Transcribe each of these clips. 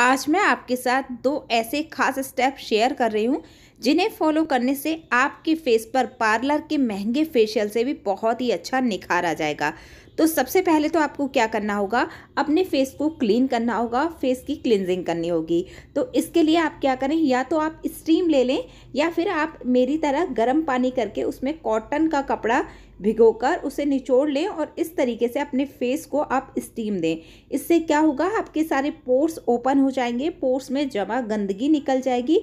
आज मैं आपके साथ दो ऐसे खास स्टेप शेयर कर रही हूँ जिन्हें फॉलो करने से आपके फेस पर पार्लर के महंगे फेशियल से भी बहुत ही अच्छा निखार आ जाएगा तो सबसे पहले तो आपको क्या करना होगा अपने फेस को क्लीन करना होगा फेस की क्लिनजिंग करनी होगी तो इसके लिए आप क्या करें या तो आप स्टीम ले लें या फिर आप मेरी तरह गर्म पानी करके उसमें कॉटन का कपड़ा भिगोकर उसे निचोड़ लें और इस तरीके से अपने फेस को आप स्टीम दें इससे क्या होगा आपके सारे पोर्स ओपन हो जाएंगे पोर्स में जमा गंदगी निकल जाएगी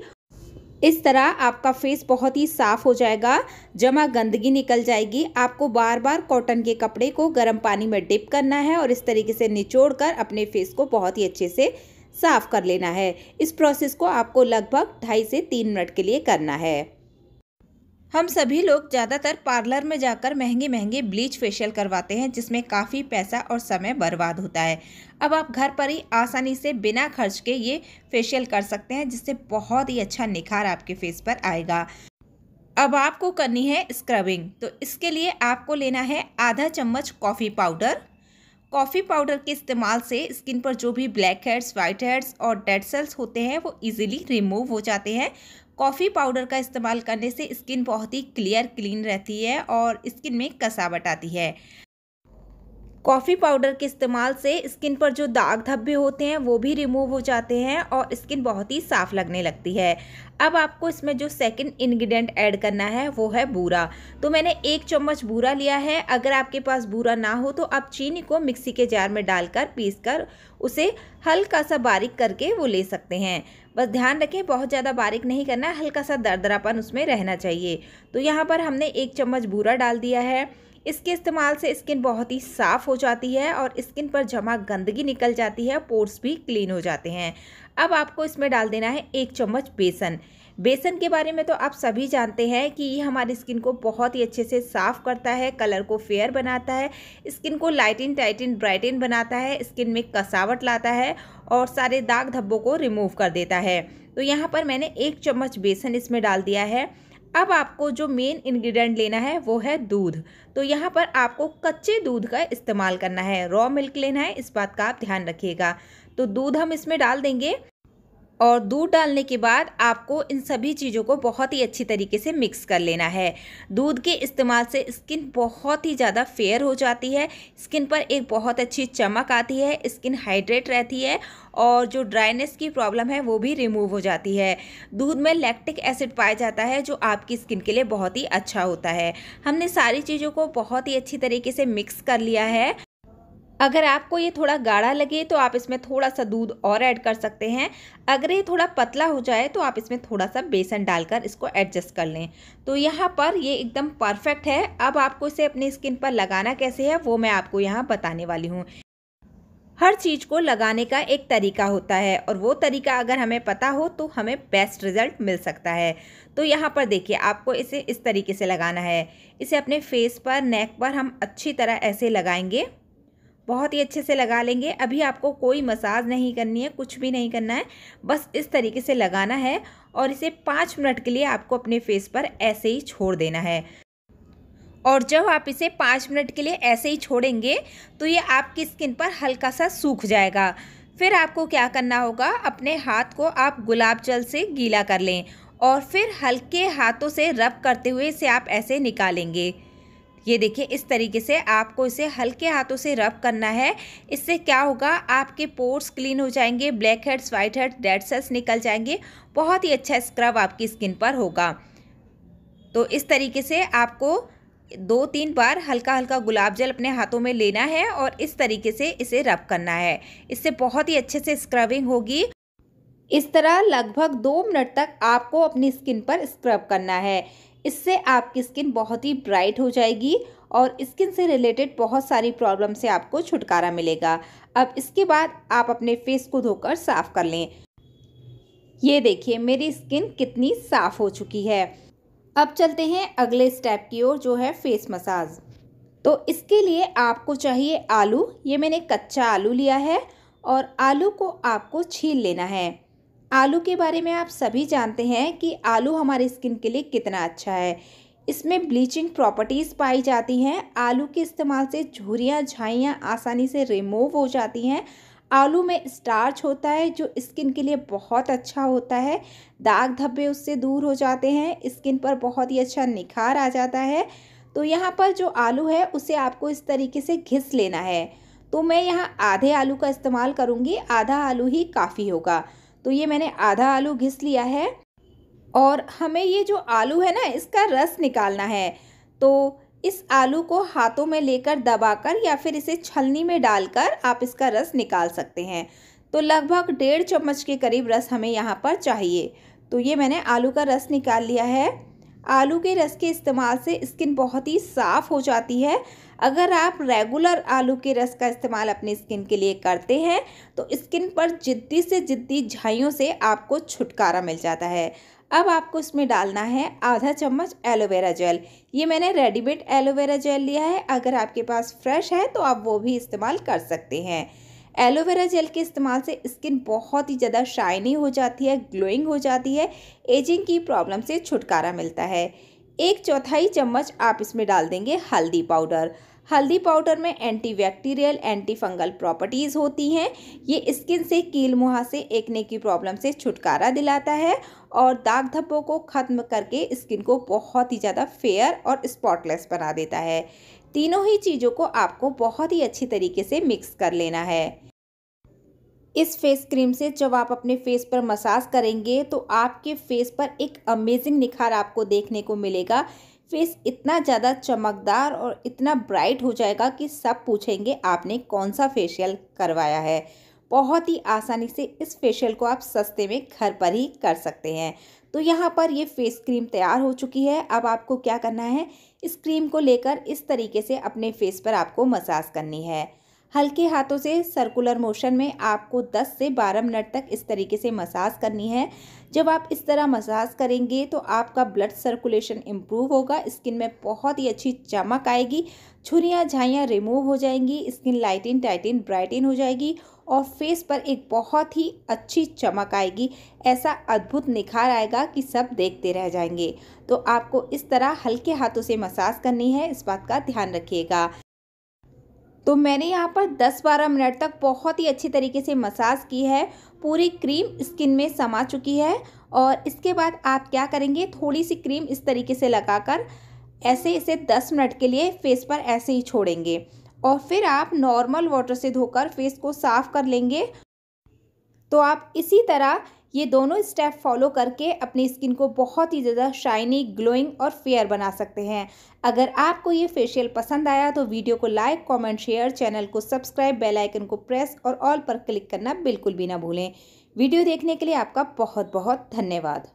इस तरह आपका फेस बहुत ही साफ़ हो जाएगा जमा गंदगी निकल जाएगी आपको बार बार कॉटन के कपड़े को गर्म पानी में डिप करना है और इस तरीके से निचोड़ कर अपने फेस को बहुत ही अच्छे से साफ़ कर लेना है इस प्रोसेस को आपको लगभग ढाई से तीन मिनट के लिए करना है हम सभी लोग ज़्यादातर पार्लर में जाकर महंगे महंगे ब्लीच फेशियल करवाते हैं जिसमें काफ़ी पैसा और समय बर्बाद होता है अब आप घर पर ही आसानी से बिना खर्च के ये फेशियल कर सकते हैं जिससे बहुत ही अच्छा निखार आपके फेस पर आएगा अब आपको करनी है स्क्रबिंग तो इसके लिए आपको लेना है आधा चम्मच कॉफ़ी पाउडर कॉफ़ी पाउडर के इस्तेमाल से स्किन पर जो भी ब्लैक हेड्स वाइट हेड्स और डेड सेल्स होते हैं वो इजीली रिमूव हो जाते हैं कॉफ़ी पाउडर का इस्तेमाल करने से स्किन बहुत ही क्लियर क्लीन रहती है और स्किन में कसावट आती है कॉफ़ी पाउडर के इस्तेमाल से स्किन पर जो दाग धब्बे होते हैं वो भी रिमूव हो जाते हैं और स्किन बहुत ही साफ़ लगने लगती है अब आपको इसमें जो सेकंड इंग्रेडिएंट ऐड करना है वो है बूरा तो मैंने एक चम्मच बूरा लिया है अगर आपके पास बूरा ना हो तो आप चीनी को मिक्सी के जार में डालकर पीस कर उसे हल्का सा बारीक करके वो ले सकते हैं बस ध्यान रखें बहुत ज़्यादा बारीक नहीं करना हल्का सा दरदरापन उसमें रहना चाहिए तो यहाँ पर हमने एक चम्मच बूरा डाल दिया है इसके इस्तेमाल से स्किन बहुत ही साफ़ हो जाती है और स्किन पर जमा गंदगी निकल जाती है पोर्स भी क्लीन हो जाते हैं अब आपको इसमें डाल देना है एक चम्मच बेसन बेसन के बारे में तो आप सभी जानते हैं कि ये हमारी स्किन को बहुत ही अच्छे से साफ़ करता है कलर को फेयर बनाता है स्किन को लाइटिन टाइटिन ब्राइटिन बनाता है स्किन में कसावट लाता है और सारे दाग धब्बों को रिमूव कर देता है तो यहाँ पर मैंने एक चम्मच बेसन इसमें डाल दिया है अब आपको जो मेन इंग्रेडिएंट लेना है वो है दूध तो यहाँ पर आपको कच्चे दूध का इस्तेमाल करना है रॉ मिल्क लेना है इस बात का आप ध्यान रखिएगा तो दूध हम इसमें डाल देंगे और दूध डालने के बाद आपको इन सभी चीज़ों को बहुत ही अच्छी तरीके से मिक्स कर लेना है दूध के इस्तेमाल से स्किन बहुत ही ज़्यादा फेयर हो जाती है स्किन पर एक बहुत अच्छी चमक आती है स्किन हाइड्रेट रहती है और जो ड्राइनेस की प्रॉब्लम है वो भी रिमूव हो जाती है दूध में लैक्टिक एसिड पाया जाता है जो आपकी स्किन के लिए बहुत ही अच्छा होता है हमने सारी चीज़ों को बहुत ही अच्छी तरीके से मिक्स कर लिया है अगर आपको ये थोड़ा गाढ़ा लगे तो आप इसमें थोड़ा सा दूध और ऐड कर सकते हैं अगर ये थोड़ा पतला हो जाए तो आप इसमें थोड़ा सा बेसन डालकर इसको एडजस्ट कर लें तो यहाँ पर ये एकदम परफेक्ट है अब आपको इसे अपनी स्किन पर लगाना कैसे है वो मैं आपको यहाँ बताने वाली हूँ हर चीज़ को लगाने का एक तरीका होता है और वो तरीका अगर हमें पता हो तो हमें बेस्ट रिज़ल्ट मिल सकता है तो यहाँ पर देखिए आपको इसे इस तरीके से लगाना है इसे अपने फेस पर नेक पर हम अच्छी तरह ऐसे लगाएंगे बहुत ही अच्छे से लगा लेंगे अभी आपको कोई मसाज नहीं करनी है कुछ भी नहीं करना है बस इस तरीके से लगाना है और इसे पाँच मिनट के लिए आपको अपने फेस पर ऐसे ही छोड़ देना है और जब आप इसे पाँच मिनट के लिए ऐसे ही छोड़ेंगे तो ये आपकी स्किन पर हल्का सा सूख जाएगा फिर आपको क्या करना होगा अपने हाथ को आप गुलाब जल से गीला कर लें और फिर हल्के हाथों से रब करते हुए इसे आप ऐसे निकालेंगे ये देखिए इस तरीके से आपको इसे हल्के हाथों से रब करना है इससे क्या होगा आपके पोर्स क्लीन हो जाएंगे blackheads whiteheads dead cells निकल जाएंगे बहुत ही अच्छा स्क्रब आपकी स्किन पर होगा तो इस तरीके से आपको दो तीन बार हल्का हल्का गुलाब जल अपने हाथों में लेना है और इस तरीके से इसे रब करना है इससे बहुत ही अच्छे से स्क्रबिंग होगी इस तरह लगभग दो मिनट तक आपको अपनी स्किन पर स्क्रब करना है इससे आपकी स्किन बहुत ही ब्राइट हो जाएगी और स्किन से रिलेटेड बहुत सारी प्रॉब्लम से आपको छुटकारा मिलेगा अब इसके बाद आप अपने फेस को धोकर साफ़ कर लें ये देखिए मेरी स्किन कितनी साफ़ हो चुकी है अब चलते हैं अगले स्टेप की ओर जो है फेस मसाज तो इसके लिए आपको चाहिए आलू ये मैंने कच्चा आलू लिया है और आलू को आपको छील लेना है आलू के बारे में आप सभी जानते हैं कि आलू हमारे स्किन के लिए कितना अच्छा है इसमें ब्लीचिंग प्रॉपर्टीज़ पाई जाती हैं आलू के इस्तेमाल से झुरियाँ झाइयाँ आसानी से रिमूव हो जाती हैं आलू में स्टार्च होता है जो स्किन के लिए बहुत अच्छा होता है दाग धब्बे उससे दूर हो जाते हैं स्किन पर बहुत ही अच्छा निखार आ जाता है तो यहाँ पर जो आलू है उसे आपको इस तरीके से घिस लेना है तो मैं यहाँ आधे आलू का इस्तेमाल करूँगी आधा आलू ही काफ़ी होगा तो ये मैंने आधा आलू घिस लिया है और हमें ये जो आलू है ना इसका रस निकालना है तो इस आलू को हाथों में लेकर दबाकर या फिर इसे छलनी में डालकर आप इसका रस निकाल सकते हैं तो लगभग डेढ़ चम्मच के करीब रस हमें यहाँ पर चाहिए तो ये मैंने आलू का रस निकाल लिया है आलू के रस के इस्तेमाल से स्किन बहुत ही साफ़ हो जाती है अगर आप रेगुलर आलू के रस का इस्तेमाल अपनी स्किन के लिए करते हैं तो स्किन पर जिद्दी से जिद्दी झाइयों से आपको छुटकारा मिल जाता है अब आपको इसमें डालना है आधा चम्मच एलोवेरा जेल ये मैंने रेडीमेड एलोवेरा जेल लिया है अगर आपके पास फ्रेश है तो आप वो भी इस्तेमाल कर सकते हैं एलोवेरा जेल के इस्तेमाल से स्किन बहुत ही ज़्यादा शाइनी हो जाती है ग्लोइंग हो जाती है एजिंग की प्रॉब्लम से छुटकारा मिलता है एक चौथाई चम्मच आप इसमें डाल देंगे हल्दी पाउडर हल्दी पाउडर में antibacterial antifungal properties होती हैं ये स्किन से कील मुहा से एकने की प्रॉब्लम से छुटकारा दिलाता है और दाग धब्बों को ख़त्म करके स्किन को बहुत ही ज़्यादा फेयर और स्पॉटलेस बना देता है तीनों ही चीज़ों को आपको बहुत ही अच्छी तरीके से मिक्स कर लेना है इस फेस क्रीम से जब आप अपने फेस पर मसाज करेंगे तो आपके फेस पर एक अमेजिंग निखार आपको देखने को मिलेगा फेस इतना ज़्यादा चमकदार और इतना ब्राइट हो जाएगा कि सब पूछेंगे आपने कौन सा फेशियल करवाया है बहुत ही आसानी से इस फेशियल को आप सस्ते में घर पर ही कर सकते हैं तो यहाँ पर ये फेस क्रीम तैयार हो चुकी है अब आपको क्या करना है इस क्रीम को लेकर इस तरीके से अपने फेस पर आपको मसाज करनी है हल्के हाथों से सर्कुलर मोशन में आपको 10 से 12 मिनट तक इस तरीके से मसाज करनी है जब आप इस तरह मसाज करेंगे तो आपका ब्लड सर्कुलेशन इम्प्रूव होगा स्किन में बहुत ही अच्छी चमक आएगी छुरियाँ झाइयाँ रिमूव हो जाएंगी स्किन लाइटिन टाइटिन ब्राइटिन हो जाएगी और फेस पर एक बहुत ही अच्छी चमक आएगी ऐसा अद्भुत निखार आएगा कि सब देखते रह जाएंगे तो आपको इस तरह हल्के हाथों से मसाज करनी है इस बात का ध्यान रखिएगा तो मैंने यहाँ पर 10-12 मिनट तक बहुत ही अच्छे तरीके से मसाज की है पूरी क्रीम स्किन में समा चुकी है और इसके बाद आप क्या करेंगे थोड़ी सी क्रीम इस तरीके से लगाकर ऐसे इसे 10 मिनट के लिए फेस पर ऐसे ही छोड़ेंगे और फिर आप नॉर्मल वाटर से धोकर फेस को साफ़ कर लेंगे तो आप इसी तरह ये दोनों स्टेप फॉलो करके अपनी स्किन को बहुत ही ज़्यादा शाइनी ग्लोइंग और फेयर बना सकते हैं अगर आपको ये फेशियल पसंद आया तो वीडियो को लाइक कमेंट शेयर चैनल को सब्सक्राइब बेल आइकन को प्रेस और ऑल पर क्लिक करना बिल्कुल भी ना भूलें वीडियो देखने के लिए आपका बहुत बहुत धन्यवाद